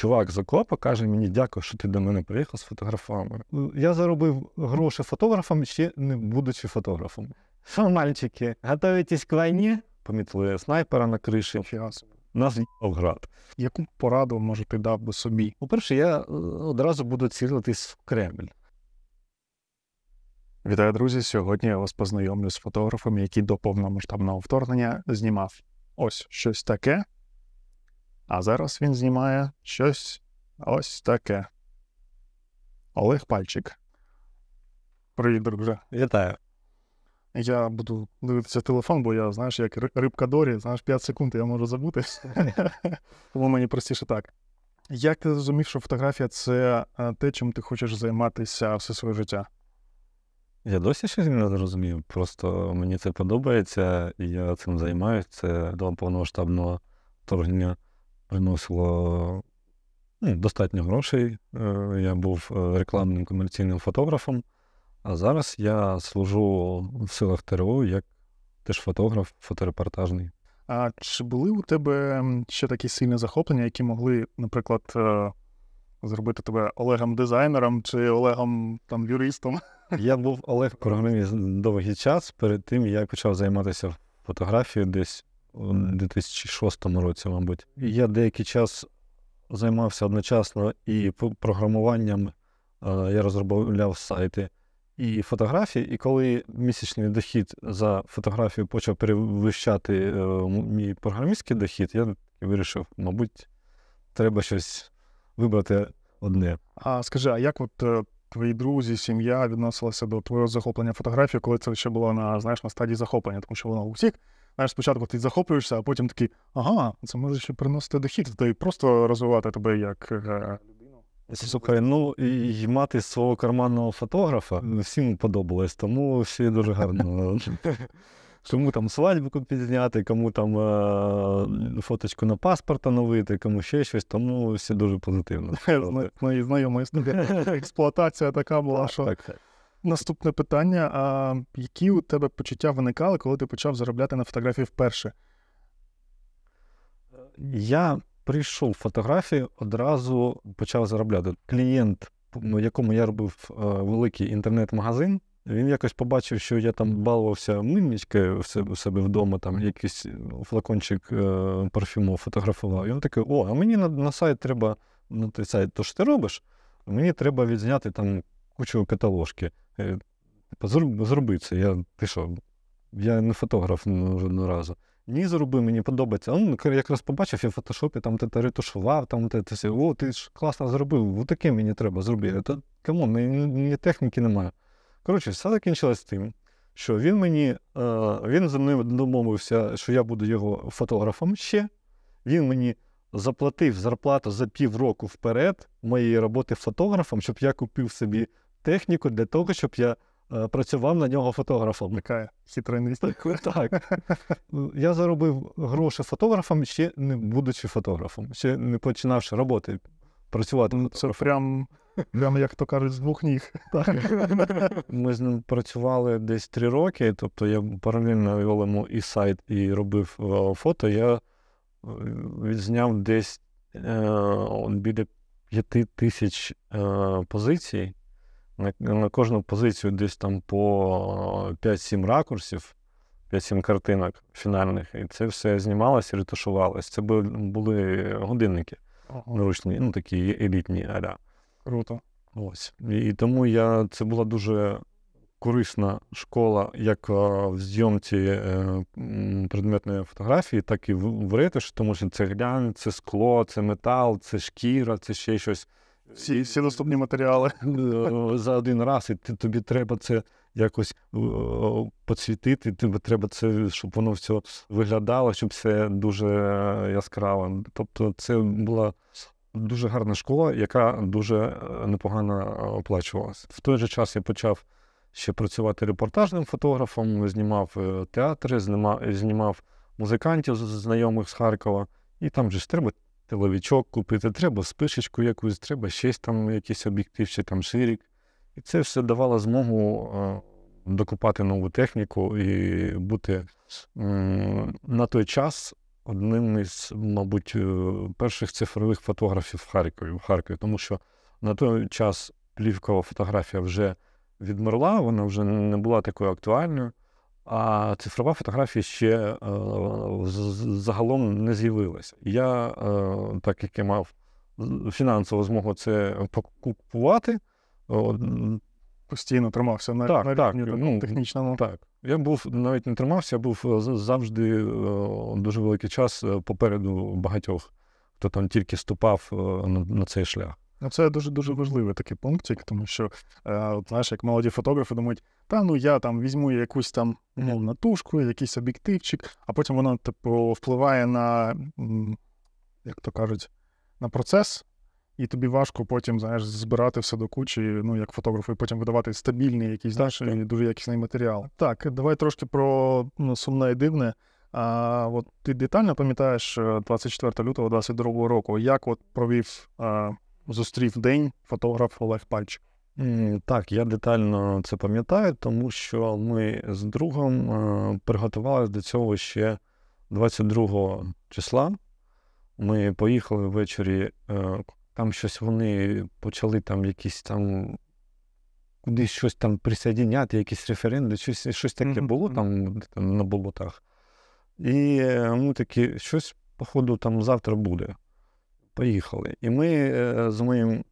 чувак з окопа каже мені, дякую, що ти до мене приїхав з фотографами. Я заробив гроші фотографом, ще не будучи фотографом. Що, мальчики, готуєтесь к війні? Помітили снайпера на криші. Нас в град. Яку пораду може ти дав би собі? По-перше, я е, одразу буду цілитись в Кремль. Вітаю, друзі. Сьогодні я вас познайомлю з фотографом, який до повномасштабного вторгнення знімав ось щось таке. А зараз він знімає щось ось таке. Олег Пальчик. Привіт, друже. Вітаю. Я буду дивитися телефон, бо я, знаєш, як рибка Дорі, знаєш, 5 секунд я можу забути. Тому мені простіше так. Як ти зрозумів, що фотографія це е, те, чим ти хочеш займатися все своє життя? Я досі щось не зрозумів. Просто мені це подобається, і я цим займаюся. Це до повномасштабного вторгнення приносило ну, достатньо грошей. Е, я був е, рекламним комерційним фотографом, а зараз я служу в силах ТРО як теж фотограф, фоторепортажний. А чи були у тебе ще такі сильні захоплення, які могли, наприклад, е, зробити тебе Олегом дизайнером чи Олегом там юристом? Я був Олег програміст довгий час перед тим, як почав займатися фотографією десь у 2006 році, мабуть. Я деякий час займався одночасно і програмуванням. Е, я розробляв сайти і фотографії, і коли місячний дохід за фотографію почав перевищати е, мій програмістський дохід, я вирішив, мабуть, треба щось вибрати одне. А скажи, а як от е, твої друзі, сім'я відносилася до твого захоплення фотографії, коли це ще було на знаєш, на стадії захоплення, тому що воно усіх Знаєш, спочатку ти захоплюєшся, а потім такий, ага, це може ще приносити дохід, то й просто розвивати тебе як е, людину. Слухай, ну і мати свого карманного фотографа всім подобалось, тому всі дуже гарно. Кому там свадьбу підзняти, кому там е- фоточку на паспорт оновити, кому ще щось, тому все дуже позитивно. Знайома історія. Експлуатація така була, що. Так, так наступне питання: а які у тебе почуття виникали, коли ти почав заробляти на фотографії вперше? Я прийшов в фотографію, одразу почав заробляти. Клієнт, ну, якому я робив е, великий інтернет-магазин, він якось побачив, що я там балувався мильничкою в себе вдома, там якийсь флакончик е, парфюму фотографував. І він такий: о, а мені на, на сайт треба, на той сайт, то що ти робиш? Мені треба відзняти там кучу каталожки. Е, типу, зроби це. Я, ти що, я не фотограф жодного разу. Ні, зроби, мені подобається. Ну, якраз побачив, я в фотошопі, там ти та ретушував, там ти ти о, ти ж класно зробив, отаке мені треба зробити. Та камон, мені техніки немає. Коротше, все закінчилось тим, що він мені, е, він зі мною домовився, що я буду його фотографом ще. Він мені заплатив зарплату за півроку вперед моєї роботи фотографом, щоб я купив собі техніку для того, щоб я е, працював на нього фотографом. Така хитра інвестиція. Так. Ну, я заробив гроші фотографом, ще не будучи фотографом, ще не починавши роботи працювати. Ну, це прям, прям, як то кажуть, з двох ніг. Так. Ми з ним працювали десь три роки, тобто я паралельно вів йому і сайт, і робив е, фото. Я е, відзняв десь е, біля п'яти тисяч е, позицій на кожну позицію десь там по 5-7 е, ракурсів, 5-7 картинок фінальних. І це все знімалося, ретушувалося. Це були годинники наручні, ну такі е-, елітні аля. Круто. Ось. І тому я це була дуже корисна школа як е, в зйомці предметної фотографії, так і в ретуші, тому що це глянь, це скло, це метал, це шкіра, це ще щось всі всі доступні матеріали ну, за один раз, і ти, тобі треба це якось е, поцвітити. Тобі треба це, щоб воно все виглядало, щоб все дуже яскраво. Тобто, це була. Дуже гарна школа, яка дуже е, непогано е, оплачувалася. В той же час я почав ще працювати репортажним фотографом, знімав театри, знімав музикантів, знайомих з Харкова, і там же ж треба теловічок купити, треба спишечку якусь, треба щось там, якийсь об'єктив чи там ширік. І це все давало змогу е, докупати нову техніку і бути на той час одним із, мабуть, е, перших цифрових фотографів в Харкові, в Харкові, тому що на той час плівкова фотографія вже відмерла, вона вже не була такою актуальною. А цифрова фотографія ще е, загалом не з'явилася. Я, е, так як я мав фінансову змогу це покупувати, постійно тримався на так, на так, ну, технічному. Так. Я був навіть не тримався, я був е, завжди дуже великий час попереду багатьох, хто там тільки ступав на цей шлях. Ну, це дуже дуже важливий такий пунктик, тому що, е, знаєш, як молоді фотографи думають, та ну я там візьму якусь там умовно ну, тушку, якийсь об'єктивчик, а потім воно типу, впливає на, як то кажуть, на процес, і тобі важко потім знаєш, збирати все до кучі, ну як і потім видавати стабільний якийсь знаєш, і дуже якісний матеріал. Так, давай трошки про ну, сумне і дивне. А от ти детально пам'ятаєш 24 е, лютого 22 року, як от провів. А, е, зустрів день фотограф Олег Пальчик. Так, я детально це пам'ятаю, тому що ми з другом е, приготувалися до цього ще 22 числа. Ми поїхали ввечері, е, там щось вони почали там якісь там кудись щось там присоединяти, якісь референди, щось щось таке було там, там на болотах. І е, ми такі, щось, походу, там завтра буде. Поїхали. І ми е, з моїм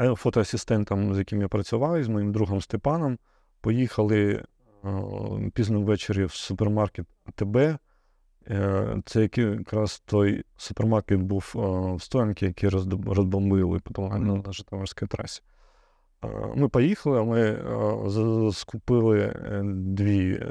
е, фотоасистентом, з яким я працював, і з моїм другом Степаном, поїхали е, пізно ввечері в супермаркет АТБ. Це якраз той супермаркет був в стоянці, який розбомбили потім на Житомирській трасі. Ми поїхали, ми скупили дві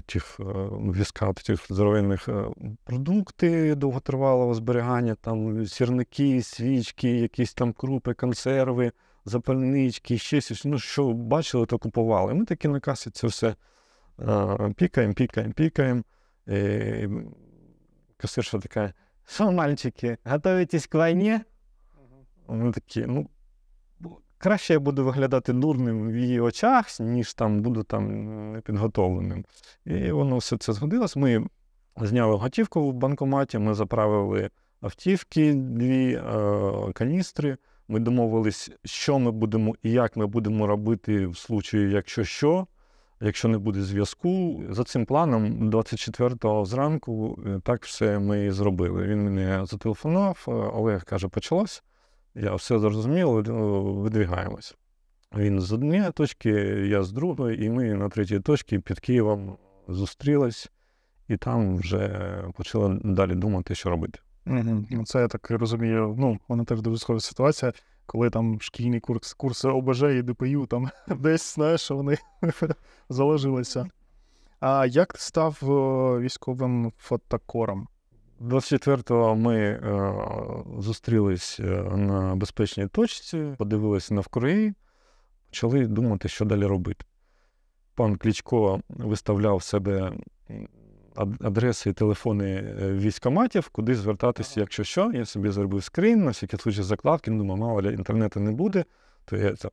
Тих е, візкат, цих здоровенних е, продукти довготривалого зберігання, там сірники, свічки, якісь там крупи, консерви, запальнички, ще щось. Ну, що бачили, то купували. Ми такі на касі це все е, пікаємо, пікаємо, пікаємо. Касирша така: що, мальчики, готуєтесь к війні? Вони такі, ну краще я буду виглядати дурним в її очах, ніж там буду там е, непідготовленим. І воно все це згодилось. Ми зняли готівку в банкоматі, ми заправили автівки, дві е, каністри. Ми домовились, що ми будемо і як ми будемо робити в случаї, якщо що, якщо не буде зв'язку. За цим планом, 24-го зранку, е, так все ми і зробили. Він мене зателефонував, е, Олег каже, почалось. Я все зрозуміло, ну, видвігаємося. Він з однієї точки, я з другої, і ми на третій точці під Києвом зустрілись, і там вже почали далі думати, що робити. Ну, це я так розумію. Ну, вона теж дуже ситуація, коли там шкільні курс, курси ОБЖ і ДПЮ там десь знаєш, вони заложилися. А як ти став військовим фотокором? 24-го ми е, зустрілись е, на безпечній точці, подивилися навкруги, почали думати, що далі робити. Пан Клічко виставляв себе адреси і телефони е, військоматів, куди звертатися, якщо що. Я собі зробив скрин, на всякий случай закладки, ну, думаю, мало інтернету не буде, то я це.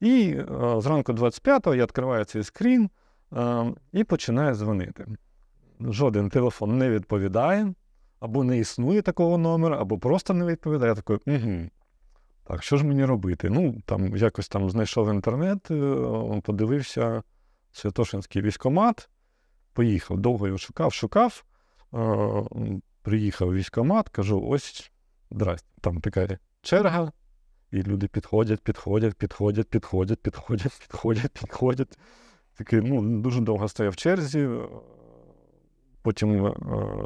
І е, зранку 25-го я відкриваю цей скрін е, і починаю дзвонити. Жоден телефон не відповідає або не існує такого номера, або просто не відповідає. такою, угу. Так, що ж мені робити? Ну, там якось там знайшов інтернет, е, подивився Святошинський військомат, поїхав, довго його шукав, шукав. Е, приїхав військомат, кажу, ось здрасте. Там така черга, і люди підходять, підходять, підходять, підходять, підходять, підходять, підходять. Такий, ну, дуже довго стояв в черзі. Е, потім е-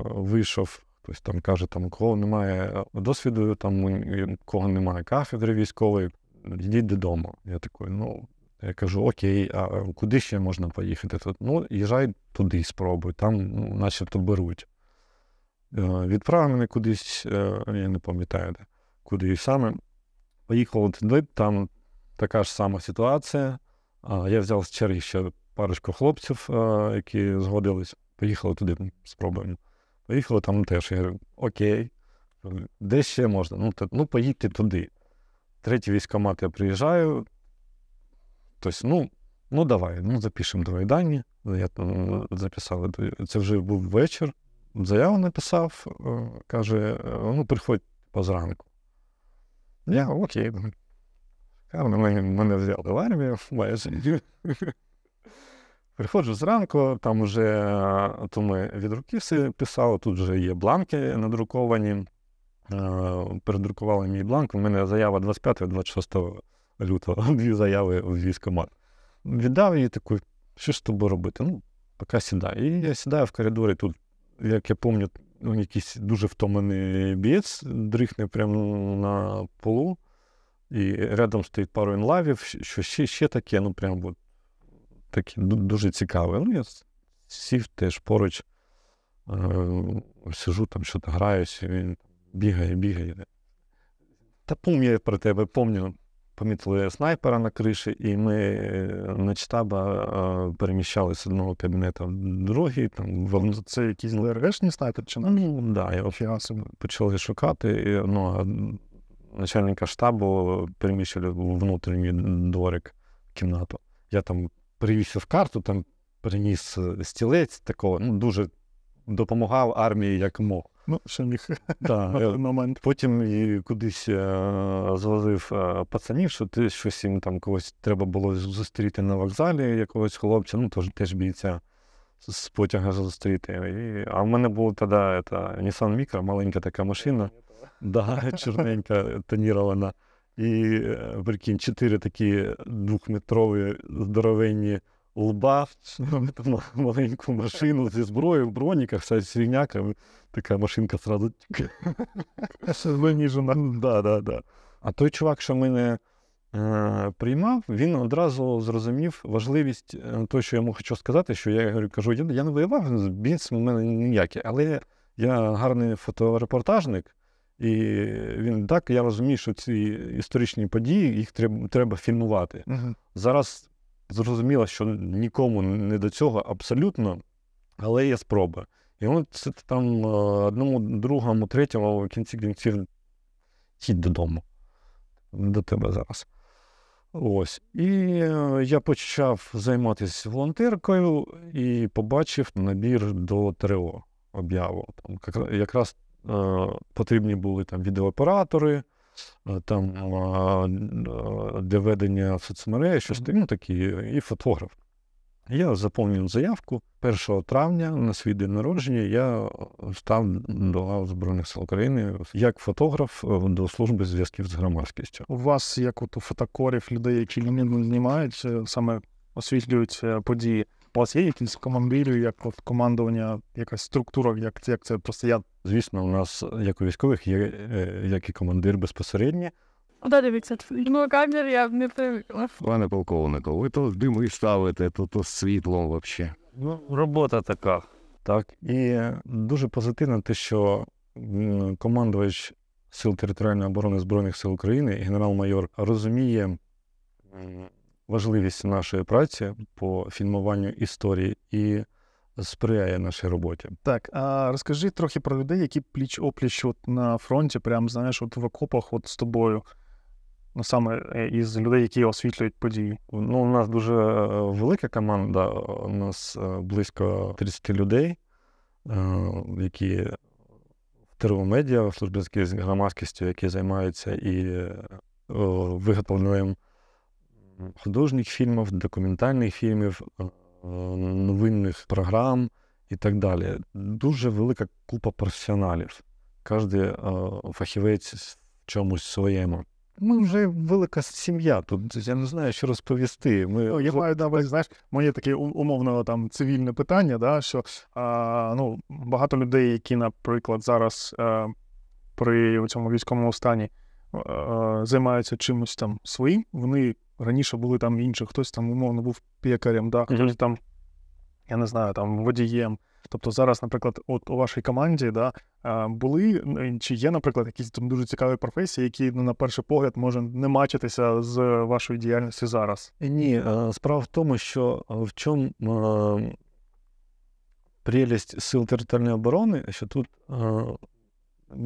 вийшов Хтось тобто там каже, там, у кого немає е, досвіду, там у кого немає кафедри військової, йдіть додому. Я такий, ну, я кажу, окей, а куди ще можна поїхати? Тут, Ну, їжджай туди, спробуй, там ну, начебто беруть. Е, відправили мене кудись, е, я не пам'ятаю, де, куди саме. Поїхали туди, там така ж сама ситуація. Я взяв з черги ще парочку хлопців, які згодились, поїхали туди, спробуємо. Поїхали там теж. Я говорю, окей, де ще можна? Ну, то, ну поїдьте туди. Третій військомат я приїжджаю. Тобто, ну, ну давай, ну запишемо твої дані. Я е, записав, це вже був вечір. Заяву написав, е, каже: «Е, ну, приходь позранку. Я окей. Мене, мене взяли в армію майже. Приходжу зранку, там вже е, то ми від руки все писали, тут вже є бланки надруковані. Е, передрукували мій бланк. У мене заява 25-26 лютого, дві заяви в військкомат. Віддав їй таку, що ж з тобою робити? Ну, поки сідаю. І я сідаю в коридорі тут, як я пам'ятаю, ну, якийсь дуже втомлений бієць, дрихне прямо на полу, і рядом стоїть пару інлавів, що ще ще таке, ну прям от таке дуже цікаве. Ну, я сів теж поруч, е, сижу там, що-то граюся, він бігає, бігає. Та пам'ятаю я про тебе, пам'ятаю. Помітили снайпера на криші, і ми е, на штаба е, переміщалися з одного кабінету в другий. Там, Це якийсь ЛРГшний снайпер чи ну, да, його фіасом почали шукати. Ну, Начальника штабу переміщили в внутрішній дворик в кімнату. Я там Привіз в карту, там приніс е, стілець такого, ну дуже допомагав армії як мог. Ну, ще міг да. Е, момент. Потім і кудись е, звозив пацанів, що ти щось їм там когось треба було зустріти на вокзалі якогось хлопця, ну тож теж бійця з потяга зустріти. І, А в мене була тоді Nissan Micra, маленька така машина, да, чорненька тонірована. І е, прикинь, чотири такі двохметрові здоровенні лба в маленьку машину зі зброєю в броніках, з срівняками. Така машинка сразу. Да, да, да. А той чувак, що мене е, приймав, він одразу зрозумів важливість е, того, що я йому хочу сказати, що я говорю, кажу, я, не воював, біс в мене ніякий, але я гарний фоторепортажник. І він так, я розумію, що ці історичні події їх треба треба фільмувати. Uh-huh. Зараз зрозуміло, що нікому не до цього абсолютно, але є спроба. І от це там е, одному, другому, третьому в кінці кінців їдь додому. До тебе зараз. Ось. І е, я почав займатися волонтеркою і побачив набір до ТРО об'яву. Там Якраз Е, потрібні були там відеооператори, е, там е, для ведення соцмереж, щось ну, такі, і фотограф. Я заповнив заявку 1 травня на свій день народження я став до Лав Збройних сил України як фотограф до служби зв'язків з громадськістю. У вас як от у фотокорів людей, які не знімають, саме освітлюють події у вас є якісь командирі, як от командування, якась структура, як це як це просто я. Звісно, у нас, як у військових, є е, як і командир безпосередньо. Ну, да, дивіться, ну камер я не привикла. Пане полковнику, ви то дими ставите, то то світлом взагалі. Ну, робота така. Так. І дуже позитивно те, що командувач Сил територіальної оборони Збройних сил України, генерал-майор, розуміє важливість нашої праці по фільмуванню історії і сприяє нашій роботі. Так, а розкажи трохи про людей, які пліч опліч от на фронті, прям знаєш, от в окопах от з тобою. Ну, саме е, із людей, які освітлюють події. Ну, у нас дуже е, велика команда, е, у нас близько 30 людей, які в тервомедіа, в службі з громадськістю, які займаються і виготовлюємо художніх фільмів, документальних фільмів, е, новинних програм і так далі. Дуже велика купа професіоналів. Кожен е, фахівець в чомусь своєму. Ми вже велика сім'я. Тут я не знаю, що розповісти. Ми ну, я маю давай, знаєш, моє таке умовно там цивільне питання, да, що а, ну, багато людей, які, наприклад, зараз а, е, при цьому військовому стані а, займаються чимось там своїм, вони раніше були там інші, хтось там, умовно, був пекарем, да, хтось mm-hmm. там, я не знаю, там водієм. Тобто зараз, наприклад, от у вашій команді да, були е, чи є, наприклад, якісь там дуже цікаві професії, які ну, на перший погляд може не мачитися з вашою діяльністю зараз? Е, ні, е, справа в тому, що в чому прелість сил територіальної оборони, що тут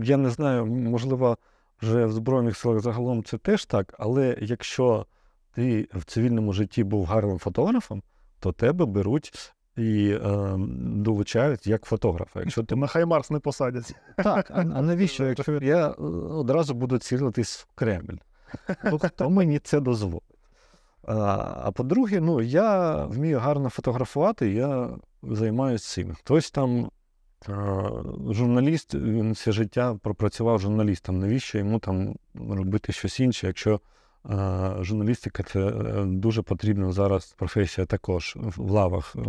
я не знаю, можливо, вже в Збройних силах загалом це теж так, але якщо ти в цивільному житті був гарним фотографом, то тебе беруть. І е, долучають як фотографа. Якщо ти на Хаймарс не посадять, так а, а навіщо? Якщо я е, одразу буду цілитись в Кремль, то, ну, то мені це дозволить. А, а по-друге, ну я вмію гарно фотографувати, я займаюся цим. Хтось там е, журналіст, він все життя пропрацював журналістом. Навіщо йому там робити щось інше, якщо Е, журналістика це е, дуже потрібна зараз професія також в лавах е,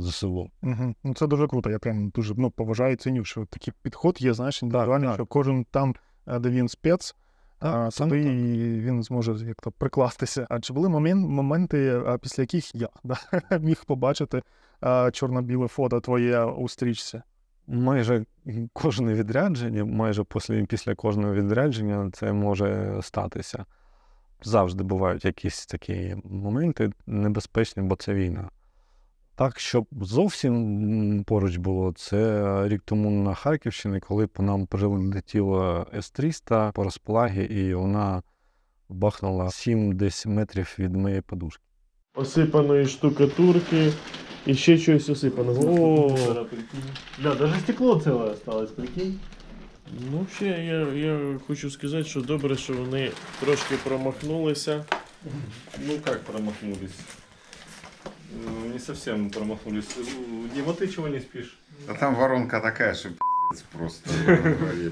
ЗСУ. Угу. Ну це дуже круто. Я прям дуже ну, поважаю і ціню, що такий підход є, знаєш, індивідуальний, що кожен там, де він спец, так, сам так. і він зможе як то прикластися. А чи були момент, моменти, після яких я да, міг побачити чорно-біле фото твоє у стрічці? Майже кожне відрядження, майже після, після кожного відрядження це може статися завжди бувають якісь такі моменти небезпечні, бо це війна. Так, щоб зовсім поруч було, це рік тому на Харківщині, коли по нам прилетіла С-300 по розплагі, і вона бахнула 7 десь метрів від моєї подушки. Осипаної штукатурки і ще щось осипане. О, Бля, навіть стекло ціле осталось, прикинь. Ну, ще я я хочу сказати, що добре, що вони трошки промахнулися. Ну як промахнулись? Не совсем промахнулись. Дима, ты чего не спишь? А там воронка такая, что пи***ц просто.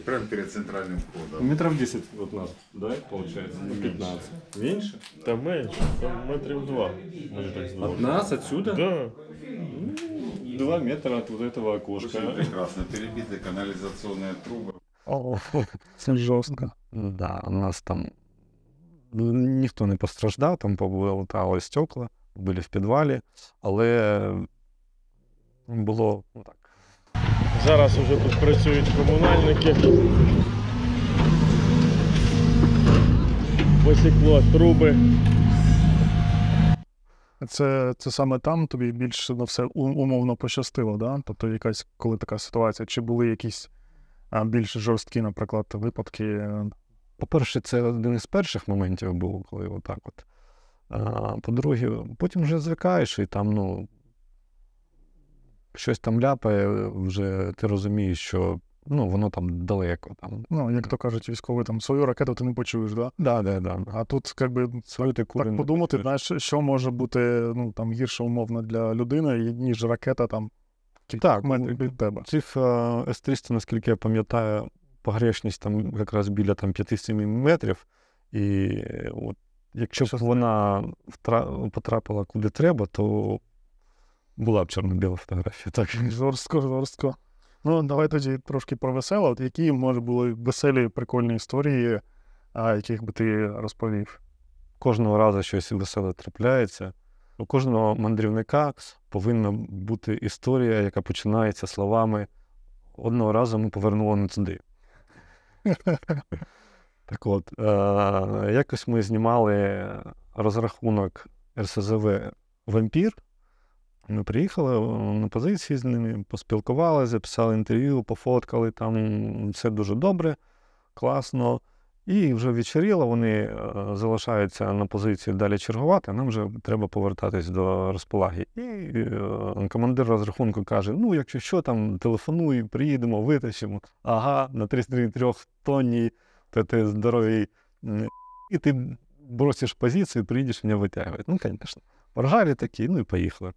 Прямо перед центральным входом. Метров 10 вот нас, да, получается? Ну, 15. Меньше? Там меньше, там метров 2. От нас, отсюда? Да. Ну, Два метра от вот этого окошка. прекрасно. Перебиты канализационные трубы. О, це жорстко. Да, у нас там ніхто ну, не постраждав, там повилетали стекла, були в підвалі, але було ну, так. Зараз вже тут працюють комунальники. Посікло труби це це саме там тобі більше на ну, все умовно пощастило, да? Тобто, якась коли така ситуація, чи були якісь більш жорсткі, наприклад, випадки? По-перше, це один із перших моментів був, коли отак от. По-друге, потім вже звикаєш і там, ну. Щось там ляпає, вже ти розумієш, що ну, воно там далеко. Там. Ну, як то кажуть, військові там свою ракету ти не почуєш, да? Да, да, да. А тут, якби свою ти так подумати, знаєш, що може бути ну, там, гірше умовно для людини, ніж ракета там так, ну, від тебе. Цих е, С-300, наскільки я пам'ятаю, погрешність там якраз біля там, 5-7 метрів. І от якщо б вона потрапила куди треба, то була б чорно-біла фотографія. Так. Жорстко, жорстко. Ну, давай тоді трошки про весело. От які, може, були веселі, прикольні історії, яких би ти розповів? Кожного разу щось веселе трапляється. У кожного мандрівника повинна бути історія, яка починається словами одного разу ми повернули не туди. Так от, е, якось ми знімали розрахунок РСЗВ Вампір ми приїхали е, на позиції з ними, поспілкувалися, записали інтерв'ю, пофоткали там, все дуже добре, класно. І вже вечеріло, вони е, залишаються на позиції далі чергувати, а нам вже треба повертатись до розполаги. І е, командир розрахунку каже: ну, якщо що, там телефонуй, приїдемо, витащимо. Ага, на 33 тонні, то ти здоровий, і ти бросиш позицію, приїдеш мене витягувати. Ну, звісно, поржалі такі, ну і поїхали.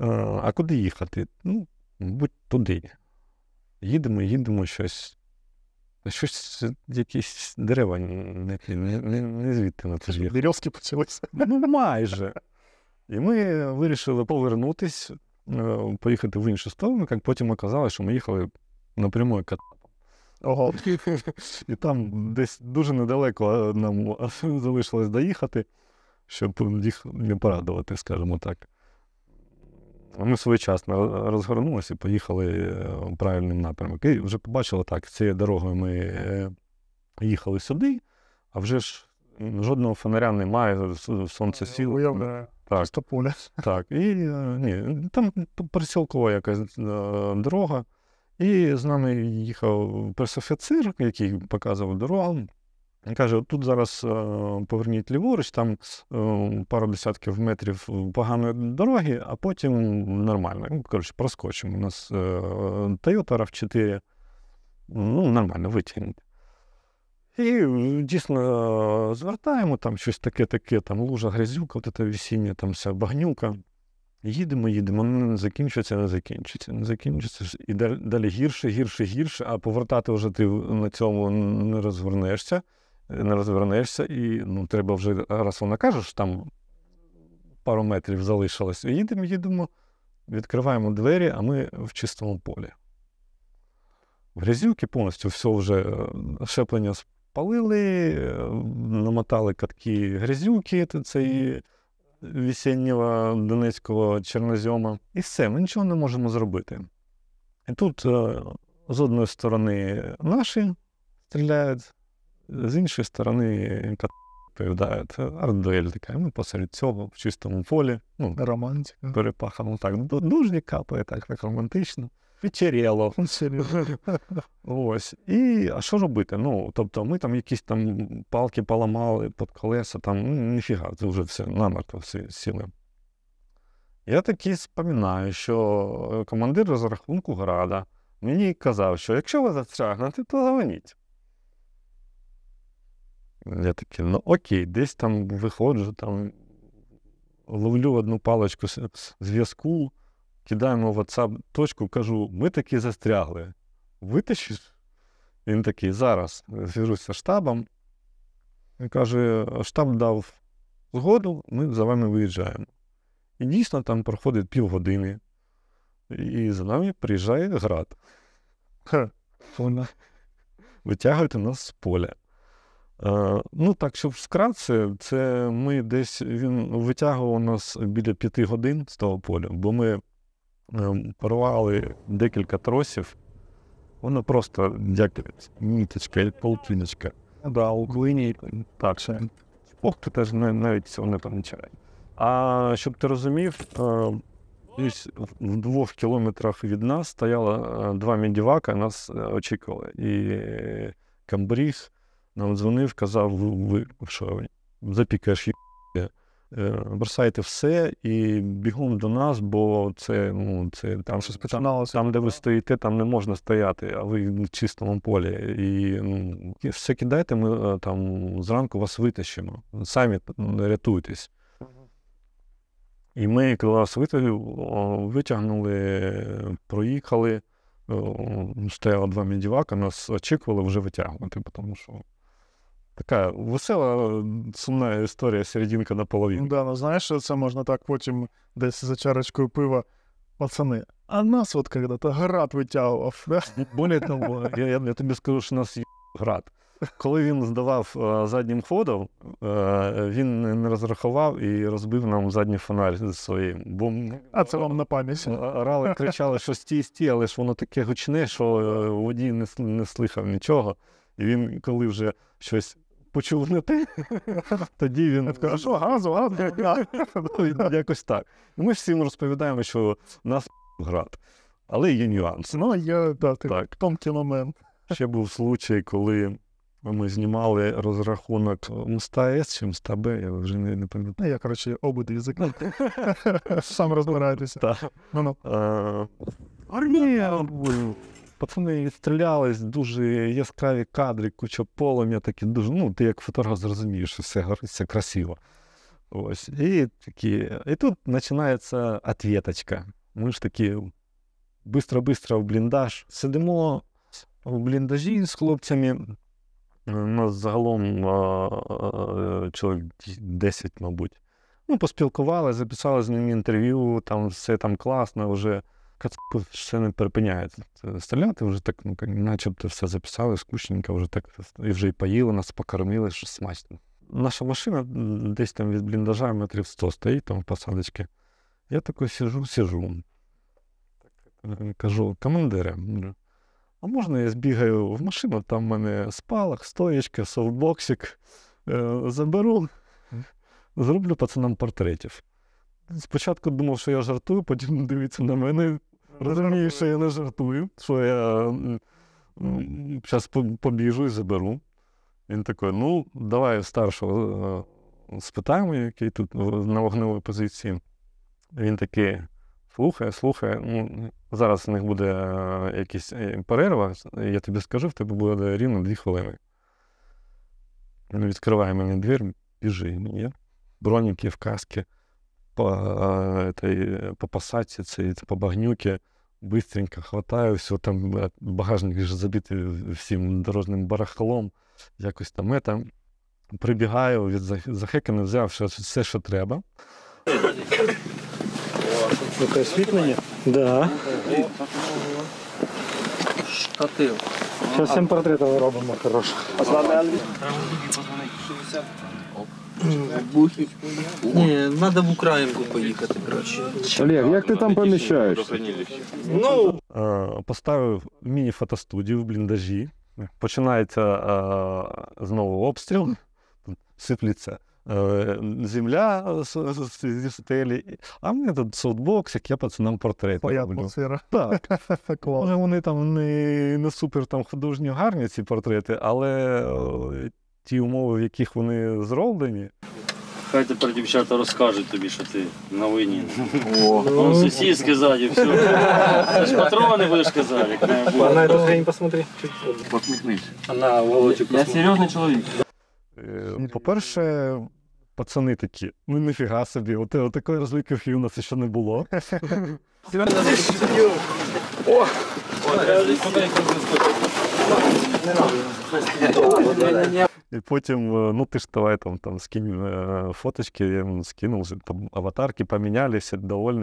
Е, а куди їхати? Ну, будь туди. Їдемо, їдемо щось. Щось якісь дерева не не, не, не звідти на це. Деревські почалися. Ну, майже. І ми вирішили повернутися, е, поїхати в іншу сторону, як потім оказалось, що ми їхали напряму катапом. Ого. І там десь дуже недалеко е, нам залишилось доїхати, щоб їх не порадувати, скажімо так. Ми своєчасно розгорнулися і поїхали е, правильним напрямку. І вже побачили так, цією дорогою ми е, їхали сюди, а вже ж жодного фонаря немає, сонце сіло. Уявляю. Так, так. І е, ні, там пересілкова якась дорога. І з нами їхав пресофіцир, який показував дорогу. Він каже: тут зараз е, поверніть ліворуч, там е, пару десятків метрів поганої дороги, а потім нормально. Ну, коротше, проскочимо. У нас е, Toyota rav 4 ну, нормально витягнуть. І дійсно звертаємо там щось таке-таке, там лужа, грязюка, от це весіння, там вся багнюка. Їдемо, їдемо, ну, не закінчується, не закінчиться, не закінчиться. І далі гірше, гірше, гірше, а повертати вже ти на цьому не розвернешся не розвернешся, і ну, треба вже, раз вона каже, що там пару метрів залишилось, їдемо, їдемо, відкриваємо двері, а ми в чистому полі. В грязюки повністю все вже шеплення е, спалили, е, намотали катки грязюки цієї е, весеннього донецького чернозьома. І все, ми нічого не можемо зробити. І тут з одної сторони наші стріляють, з іншої сторони, відповідає, це ардель така. Ми ну, посеред цього в чистому полі. Ну, Романтика. Перепахано так. Дужні капає, так, так романтично. Вечеріло. Ось. І а що робити? Ну, тобто, ми там якісь там палки поламали під колеса, там ну, ніфіга, це вже все намертво всі сіли. Я таки споминаю, що е, командир розрахунку града мені казав, що якщо ви застрягнете, то дзвоніть. Я такий, ну окей, десь там виходжу, там ловлю одну паличку зв'язку, кидаємо в WhatsApp точку, кажу, ми таки застрягли. Витащиш? Він такий, зараз зв'яжуся з штабом. Він каже, штаб дав згоду, ми за вами виїжджаємо. І дійсно там проходить півгодини, і за нами приїжджає град. Витягуйте нас з поля. Е, ну так, щоб вкратце, це ми десь він витягував нас біля п'яти годин з того поля, бо ми ем, порвали декілька тросів. Воно просто як ніточка, як полтиночка. Да, у глині так. ще. Спохти теж навіть вони там не чають. А щоб ти розумів, е, десь в двох кілометрах від нас стояло е, два мідівака, нас очікували. І камбріг нам дзвонив, казав, ви що запікаєш, е, бросайте все і бігом до нас, бо це ну, це там щось починалося. Там, де ви стоїте, там не можна стояти, а ви в чистому полі. І ну, все кидайте, ми е, там зранку вас витащимо. Самі рятуйтесь. І ми коли вас витягнули, проїхали. Стояло два медівака, нас очікували вже витягувати, тому що Така весела, сумна історія, серединка наполовину. Ну, да, ну знаєш, це можна так потім десь за чарочкою пива. Пацани, а нас от коли то град витягував. Да? Более того, я, я я, тобі скажу, що нас є град. Коли він здавав а, е, заднім ходом, а, е, він не розрахував і розбив нам задній фонарь своїм. Бо, А це вам на пам'ять. Орали, кричали, що стій, стій, але ж воно таке гучне, що е, водій не, не слихав нічого. І він, коли вже щось почув не ти, тоді він каже, що газу, газу, ну, якось так. Ну, ми всім розповідаємо, що нас град, але є нюанс. Ну, я так, там Ще був случай, коли ми знімали розрахунок мста С чи мста Б, я вже не, не пам'ятаю. Ну, я, коротше, обидві закрив. Сам розбирайтеся. Так. Ну-ну. Е, армія! пацани відстрілялись, дуже яскраві кадри, куча полум'я, такі дуже. Ну, ти як фотограф зрозумієш, що все гориться красиво. Ось. І такі, і тут починається ответочка. Ми ж такі бистро-бистро в бліндаж. Сидимо в бліндажі з хлопцями. У нас загалом чоловік 10, мабуть. Ну, поспілкували, записали з ним інтерв'ю, там все там класно вже. Кацапи все не перепиняють стріляти, вже так, ну начебто все записали, скучненько, вже так і вже і поїли нас, покормили, що смачно. Наша машина десь там від бліндажа метрів 100 стоїть там в посадочці. Я такий сижу, сижу. Кажу, командире, а можна я збігаю в машину, там в мене спалах, стоєчка, софтбоксик, е, заберу, зроблю пацанам портретів спочатку думав, що я жартую, потім дивиться на мене. Розумію, що я не жартую, що я зараз ну. побіжу і заберу. Він такий, ну, давай старшого е, спитаємо, який тут на вогневій позиції. Він такий слухай, слухай. Ну, Зараз в них буде е, якась е, перерва, я тобі скажу, в тебе буде рівно дві хвилини. Він відкриває мені двір, біжи. Броніки в каски по этой, по пасатице, по багнюке, быстренько хватаю, все там э, багажник же забитий всім дорожним барахлом, якось там это. Прибігаю від захекани, взяв все, що треба. Таке освітлення? Да. Штатив. Зараз всім портретом робимо хороших. А з вами Треба ні, треба в Українку поїхати коротше. Олег, як ти там поміщаєшся? Ну е, поставив міні-фотостудію в бліндажі. Починається е, знову обстріл, сиплеться е, земля зі стелі, а мені тут софтбокс, як я пацанам портрет. Так. Вони там не супер там художні гарні ці портрети, але ті умови, в яких вони зроблені. Хай тепер дівчата розкажуть тобі, що ти на вині. О, ну, сосиски ззаді, все. Це ж патрони будеш казати, як має бути. На посмотри. Посміхнись. Я серйозний чоловік. Е, по-перше, пацани такі, ну ніфіга собі, от, от такої розліки у нас ще не було. О! Не надо. І потім, э, ну ти ж давай там там скинь э, фоточки, я йому скинув, там аватарки поміняли, всі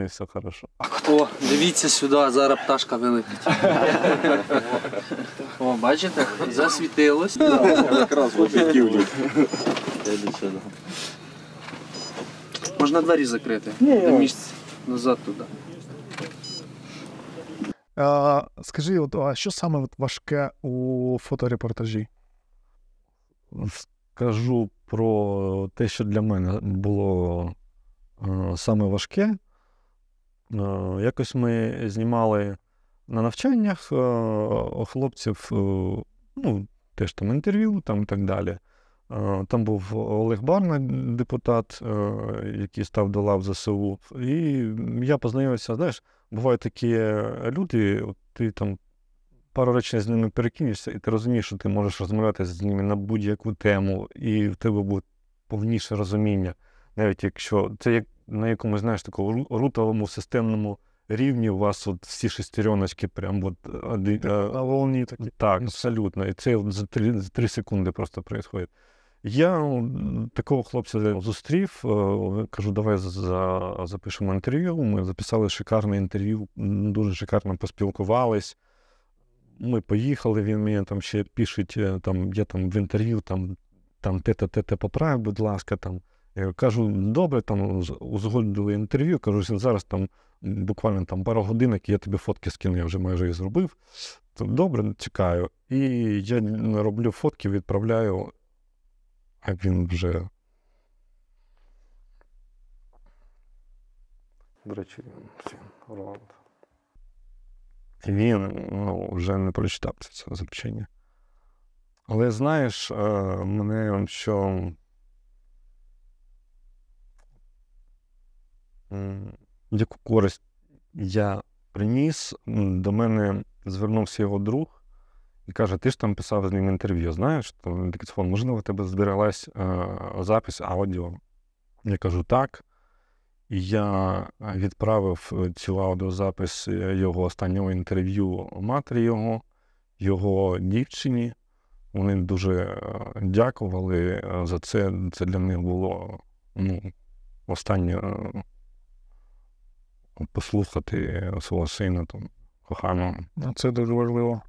все хорошо. А хто? Дивіться сюди, зараз пташка вилетить. О, бачите, засвітилось. Можна двері закрити. На місці назад туди. Скажи, от, а що саме важке у фоторепортажі? скажу про те, що для мене було е, саме важке. Е, якось ми знімали на навчаннях е, хлопців, ну, теж там інтерв'ю там і так далі. Там був Олег Барна, депутат, який став до лав ЗСУ. І я познайомився, знаєш, бувають такі люди, ти там пару речей з ними перекинешся, і ти розумієш, що ти можеш розмовляти з ними на будь-яку тему, і в тебе буде повніше розуміння, навіть якщо це як на якомусь, знаєш, такому рутовому системному рівні у вас от всі шестереночки прям от е, е, на волні такі. Так, абсолютно. І це за три, за три секунди просто відбувається. Я такого хлопця зустрів, е, кажу, давай запишемо інтерв'ю. Ми записали шикарне інтерв'ю, дуже шикарно поспілкувались ми поїхали, він мені там ще пише, там, я там в інтерв'ю там, там те-те, те будь ласка, там. Я кажу, добре, там узгодили інтерв'ю, кажу, зараз там буквально там пару годинок, я тобі фотки скину, я вже майже і зробив. То добре, чекаю. І я роблю фотки, відправляю, а він вже. До речі, Роланд він ну, вже не прочитав це заключення. Але знаєш, е, мене що. Яку користь я приніс, до мене звернувся його друг і каже: Ти ж там писав з ним інтерв'ю, знаєш, то він такий фон, типу, можливо, у тебе збереглась е, запись аудіо. Я кажу, так. Я відправив цю е, аудіозапис е, його останнього інтерв'ю матері його, його дівчині. Вони дуже е, дякували за це. Це для них було ну, останнє послухати свого сина там, коханого. Ну, це дуже важливо.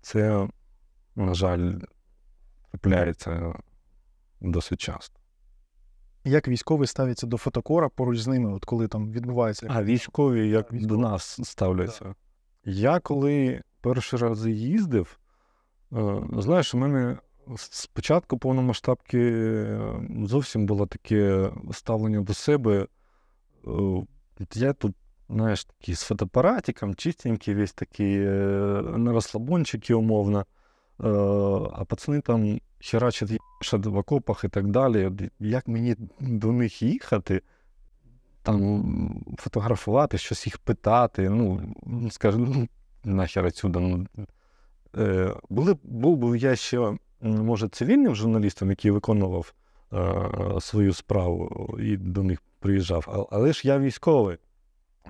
Це, на жаль, трапляється досить часто. Як військові ставляться до фотокора поруч з ними, от коли там відбувається? А військові як військові. до нас ставляться? Да. Я коли перший раз їздив, е, знаєш, у мене спочатку повномасштабки е, зовсім було таке ставлення до себе. Е, я тут, знаєш, такий з фотоапаратиком, чистенький, весь такий на розслабончики, умовно, а пацани там херачать їбаша в окопах і так далі. Як мені до них їхати, там фотографувати, щось їх питати, ну, скажу, ну, нахер отсюда. Ну, е, були, Був би я ще, може, цивільним журналістом, який виконував е, свою справу і до них приїжджав, але ж я військовий.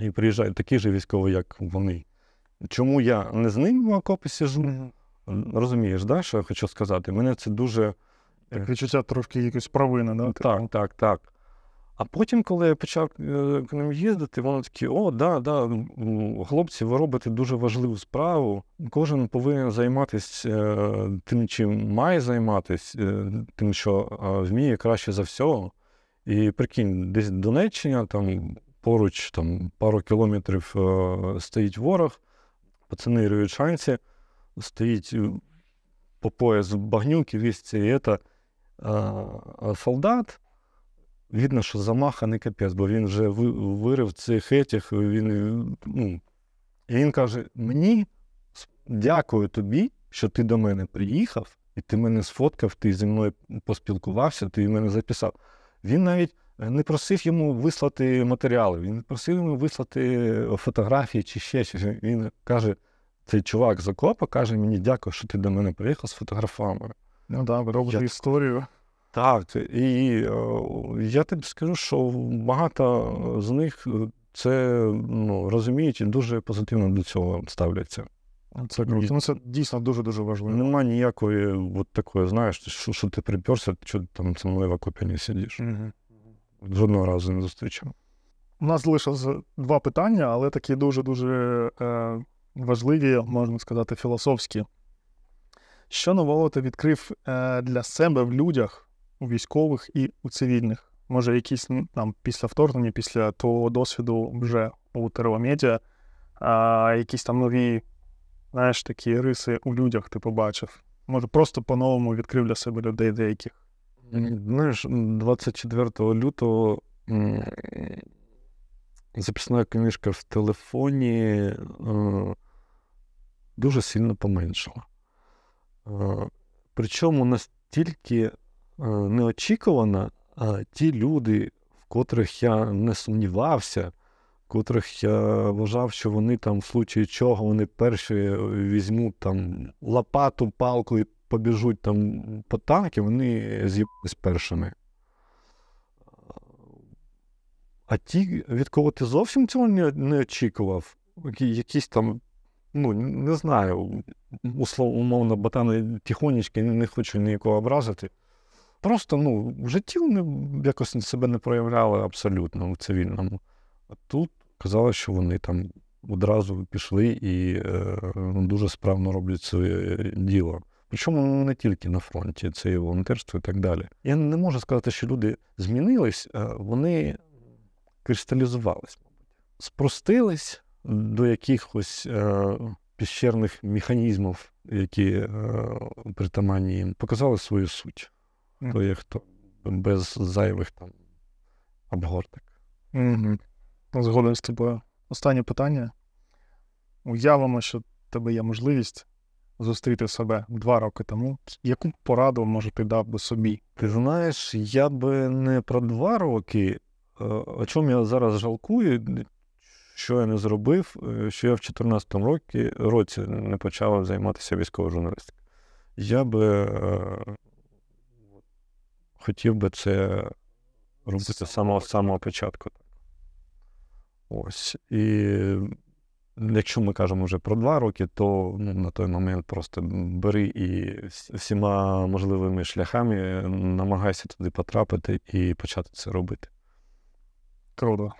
І приїжджаю такий же військовий, як вони. Чому я не з ними в окопі сижу? Розумієш, да, що я хочу сказати? Мене це дуже. Е, Як відчуття трошки якось провини, да? Так, типу? так, так. А потім, коли я почав е, к ним їздити, воно такі: о, да, да, хлопці, ви робите дуже важливу справу. Кожен повинен займатися е, тим, чим має займатися, тим, що вміє краще за всього. І прикинь, десь Донеччина, там поруч там, пару кілометрів стоїть ворог, пацани риють шанці. Стоїть е, по пояс багнюки, весь цей це. А солдат, видно, що замаханий капець, бо він вже вирив цих етіх, він, е, ну, і він каже: мені дякую тобі, що ти до мене приїхав, і ти мене сфоткав, ти зі мною поспілкувався, ти мене записав. Він навіть е, не просив йому вислати матеріали, він просив йому вислати фотографії чи ще щось. Він каже цей чувак з окопа каже мені, дякую, що ти до мене приїхав з фотографами. Ну так, ви робите історію. Так, і я тобі скажу, що багато з них е, це ну, розуміють і дуже позитивно до цього ставляться. Ну, це круто. Ну, це дійсно дуже-дуже важливо. Нема ніякої от такої, знаєш, що що ти приперся, що там це мною в окопі не сидиш. Угу. Жодного разу не зустрічав. У нас залишилося два питання, але такі дуже-дуже важливі, можна сказати, філософські. Що нового ти відкрив е, для себе в людях, у військових і у цивільних? Може, якісь там після вторгнення, після того досвіду вже у теромедіа, якісь там нові, знаєш, такі риси у людях ти побачив? Може, просто по-новому відкрив для себе людей деяких? Знаєш, 24 лютого записна книжка в телефоні э, дуже сильно поменшала. Э, Причому настільки э, неочікувано ті люди, в котрих я не сумнівався, в котрих я вважав, що вони там, в случаї чого, вони перші візьмуть там лопату, палку і побіжуть там по танки, вони з'їбались першими. А ті, від кого ти зовсім цього не, не очікував, якісь там, ну, не знаю, условно умовно, ботани тихонечки, не не хочу ніякого образити. Просто ну, в житті вони якось себе не проявляли абсолютно у цивільному. А тут казалось, що вони там одразу пішли і е, ну, дуже справно роблять своє е, діло. Причому ну, не тільки на фронті, це і волонтерство і так далі. Я не можу сказати, що люди змінились, е, вони кристалізувались, спростились до якихось е, піщерних механізмів, які е, притаманні їм, показали свою суть. Mm-hmm. То є хто без зайвих там обгорток. Mm-hmm. Ну, Згодом з тобою. Останнє питання. Уявимо, що в тебе є можливість зустріти себе два роки тому. Яку пораду, може, ти дав би собі? Ти знаєш, я би не про два роки, Е, о чому я зараз жалкую, що я не зробив, е, що я в 2014 році, не почав займатися військовою журналістикою. Я би е, хотів би це робити з самого самого початку. Ось. І якщо ми кажемо вже про два роки, то ну, на той момент просто бери і всіма можливими шляхами намагайся туди потрапити і почати це робити. Круто.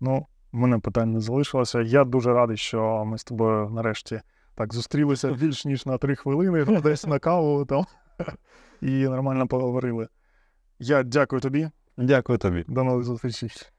Ну, в мене питань не залишилося. Я дуже радий, що ми з тобою нарешті так зустрілися більш ніж на три хвилини, ну, десь на каву там і нормально поговорили. Я дякую тобі. Дякую тобі. До нових зустрічей.